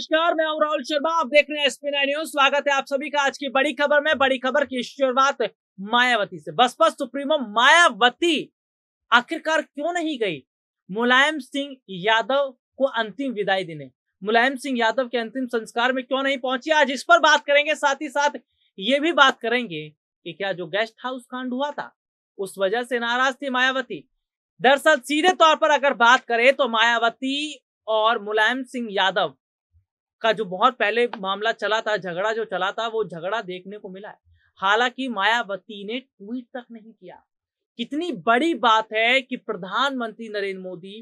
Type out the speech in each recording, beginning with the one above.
नमस्कार मैं राहुल शर्मा आप देख रहे हैं एसपी नाइन न्यूज स्वागत है आप सभी का आज की बड़ी खबर में बड़ी खबर की शुरुआत मायावती से बसपा सुप्रीमो मायावती आखिरकार क्यों नहीं गई मुलायम सिंह यादव को अंतिम विदाई देने मुलायम सिंह यादव के अंतिम संस्कार में क्यों नहीं पहुंची आज इस पर बात करेंगे साथ ही साथ ये भी बात करेंगे कि क्या जो गेस्ट हाउस कांड हुआ था उस वजह से नाराज थी मायावती दरअसल सीधे तौर पर अगर बात करें तो मायावती और मुलायम सिंह यादव का जो बहुत पहले मामला चला था झगड़ा जो चला था वो झगड़ा देखने को मिला है हालांकि मायावती ने ट्वीट तक नहीं किया कितनी बड़ी बात है कि प्रधानमंत्री नरेंद्र मोदी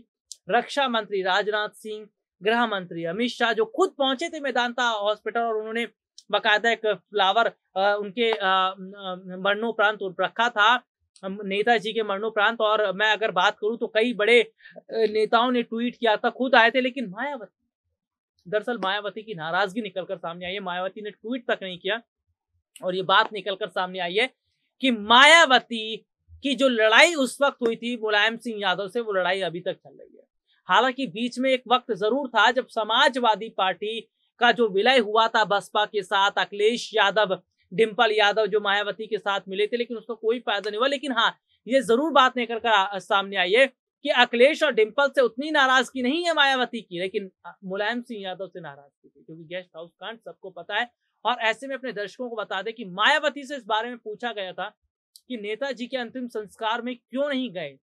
रक्षा मंत्री राजनाथ सिंह गृह मंत्री अमित शाह जो खुद पहुंचे थे मैदानता हॉस्पिटल और उन्होंने बाकायदा एक फ्लावर उनके मरणोपरांत रखा था नेताजी के मरणोपरांत और मैं अगर बात करूं तो कई बड़े नेताओं ने ट्वीट किया था खुद आए थे लेकिन मायावती दरअसल मायावती की नाराजगी निकलकर सामने आई है मायावती ने ट्वीट तक नहीं किया और ये बात निकलकर सामने आई है कि मायावती की जो लड़ाई उस वक्त हुई थी मुलायम सिंह यादव से वो लड़ाई अभी तक चल रही है हालांकि बीच में एक वक्त जरूर था जब समाजवादी पार्टी का जो विलय हुआ था बसपा के साथ अखिलेश यादव डिम्पल यादव जो मायावती के साथ मिले थे लेकिन उसको कोई फायदा नहीं हुआ लेकिन हाँ ये जरूर बात निकलकर कर सामने आई है कि अखिलेश और डिम्पल से उतनी नाराजगी नहीं है मायावती की लेकिन मुलायम सिंह यादव से नाराजगी थी क्योंकि गेस्ट हाउस कांड सबको पता है और ऐसे में अपने दर्शकों को बता दें कि मायावती से इस बारे में पूछा गया था कि नेताजी के अंतिम संस्कार में क्यों नहीं गए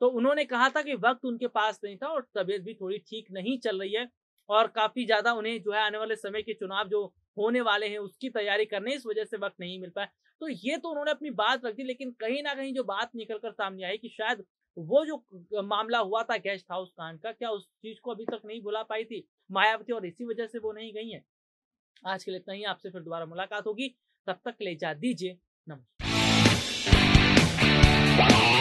तो उन्होंने कहा था कि वक्त उनके पास नहीं था और तबीयत भी थोड़ी ठीक नहीं चल रही है और काफी ज्यादा उन्हें जो है आने वाले समय के चुनाव जो होने वाले हैं उसकी तैयारी करने इस वजह से वक्त नहीं मिल पाया तो ये तो उन्होंने अपनी बात रख दी लेकिन कहीं ना कहीं जो बात निकल कर सामने आई कि शायद वो जो मामला हुआ था गेस्ट हाउस कांड का क्या उस चीज को अभी तक नहीं भुला पाई थी मायावती और इसी वजह से वो नहीं गई है आज के लिए इतना ही आपसे फिर दोबारा मुलाकात होगी तब तक ले जा दीजिए नमस्कार